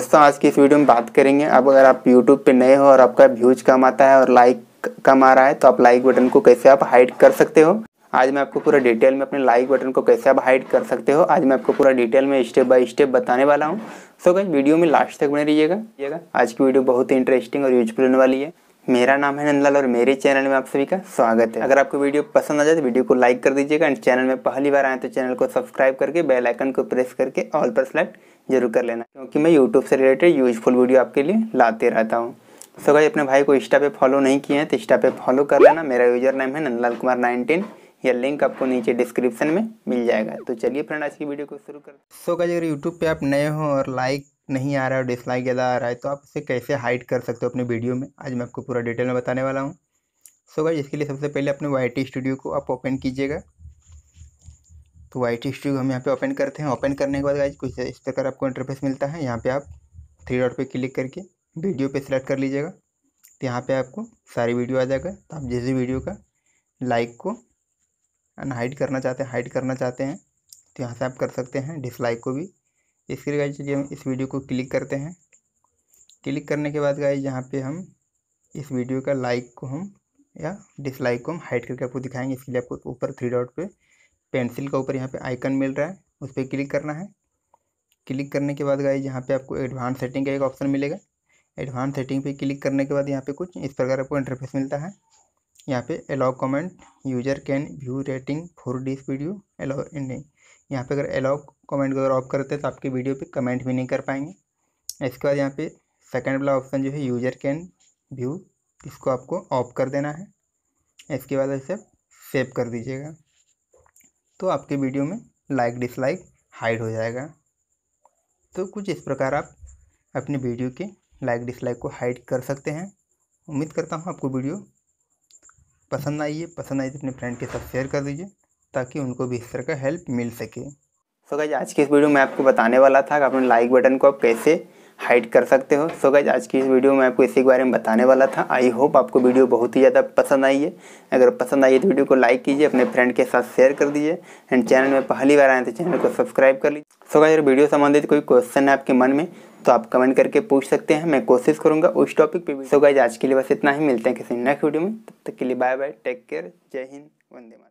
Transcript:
दोस्तों आज की इस वीडियो में बात करेंगे अब अगर आप यूट्यूब पे नए हो और आपका व्यूज कम आता है और लाइक कम आ रहा है तो आप लाइक बटन को कैसे आप हाइड कर सकते हो आज मैं आपको पूरा डिटेल में अपने लाइक बटन को कैसे आप हाइड कर सकते हो आज मैं आपको पूरा डिटेल में स्टेप बाय स्टेप बताने वाला हूँ सो so, गई वीडियो में लास्ट तक बने रहिएगा आज की वीडियो बहुत ही इंटरेस्टिंग और यूजफुल होने वाली है मेरा नाम है नंदलाल और मेरे चैनल में आप सभी का स्वागत है अगर आपको वीडियो पसंद आ जाए तो वीडियो को लाइक कर दीजिएगा एंड चैनल में पहली बार आए तो चैनल को सब्सक्राइब करके बेल आइकन को प्रेस करके ऑल पर सेलेक्ट जरूर कर लेना क्योंकि मैं यूट्यूब से रिलेटेड यूजफुल वीडियो आपके लिए लाते रहता हूँ सो भाई अपने भाई को इंस्टा पे फॉलो नहीं किए हैं तो इंस्टा पे फॉलो कर लेना मेरा यूजर नेम है नंदलाल कुमार नाइनटीन या लिंक आपको नीचे डिस्क्रिप्शन में मिल जाएगा तो चलिए फ्रेंड आज की वीडियो को शुरू कर सो so, अगर यूट्यूब पे आप नए हो और लाइक नहीं आ रहा है और डिसलाइक ज़्यादा आ रहा है तो आप इसे कैसे हाइड कर सकते हो अपने वीडियो में आज मैं आपको पूरा डिटेल में बताने वाला हूँ सो भाई इसके लिए सबसे पहले अपने वाई टी स्टूडियो को आप ओपन कीजिएगा तो वाई टी स्टूडियो हम यहाँ पे ओपन करते हैं ओपन करने के बाद आज कुछ इस प्रकार आपको इंटरफेस मिलता है यहाँ पे आप थ्री डॉट पे क्लिक करके वीडियो पे सिलेक्ट कर लीजिएगा तो यहाँ पे आपको सारी वीडियो आ जाएगा तो आप जैसे वीडियो का लाइक को अनहाइड करना चाहते हैं हाइड करना चाहते हैं तो यहाँ से आप कर सकते हैं डिसलाइक को भी इसके लिए चलिए हम इस वीडियो को क्लिक करते हैं क्लिक करने के बाद गाइज यहाँ पे हम इस वीडियो का लाइक को हम या डिसलाइक को हम हाइड करके आपको दिखाएंगे इसके लिए आपको ऊपर थ्री डॉट पे पेंसिल का ऊपर यहाँ पे आइकन मिल रहा है उस पर क्लिक करना है क्लिक करने के बाद गाइज यहाँ पे आपको एडवांस सेटिंग का एक ऑप्शन मिलेगा एडवांस सेटिंग पे क्लिक करने के बाद यहाँ पे कुछ इस प्रकार आपको इंटरफेस मिलता है यहाँ पे allow comment user can view rating for the video allow नहीं यहाँ पे अगर एलाउ कमेंट को अगर ऑफ करते हैं तो आपकी वीडियो पे कमेंट भी नहीं कर पाएंगे इसके बाद यहाँ पे सेकंड वाला ऑप्शन जो है यूजर कैन व्यू इसको आपको ऑफ कर देना है इसके बाद इसे सेव कर दीजिएगा तो आपके वीडियो में लाइक डिसलाइक हाइड हो जाएगा तो कुछ इस प्रकार आप अपने वीडियो के लाइक डिसलाइक को हाइड कर सकते हैं उम्मीद करता हूँ आपको वीडियो पसंद आई है पसंद आई तो अपने फ्रेंड के साथ शेयर कर दीजिए ताकि उनको भी इस तरह का हेल्प मिल सके सो गाइज आज की इस वीडियो में आपको बताने वाला था कि अपने लाइक बटन को आप कैसे हाइड कर सकते हो सो गाइज आज की इस वीडियो में आपको इसी के बारे में बताने वाला था आई होप आपको वीडियो बहुत ही ज़्यादा पसंद आई है अगर पसंद आई है तो वीडियो को लाइक कीजिए अपने फ्रेंड के साथ शेयर कर दीजिए एंड चैनल में पहली बार आए तो चैनल को सब्सक्राइब कर लीजिए सो गाइज अगर वीडियो संबंधित कोई क्वेश्चन है आपके मन में तो आप कमेंट करके पूछ सकते हैं मैं कोशिश करूँगा उस टॉपिक पर भी सो गाइज आज के लिए बस इतना ही मिलते हैं किसी नेक्स्ट वीडियो में तब तक के लिए बाय बाय टेक केयर जय हिंद वंदे मातरम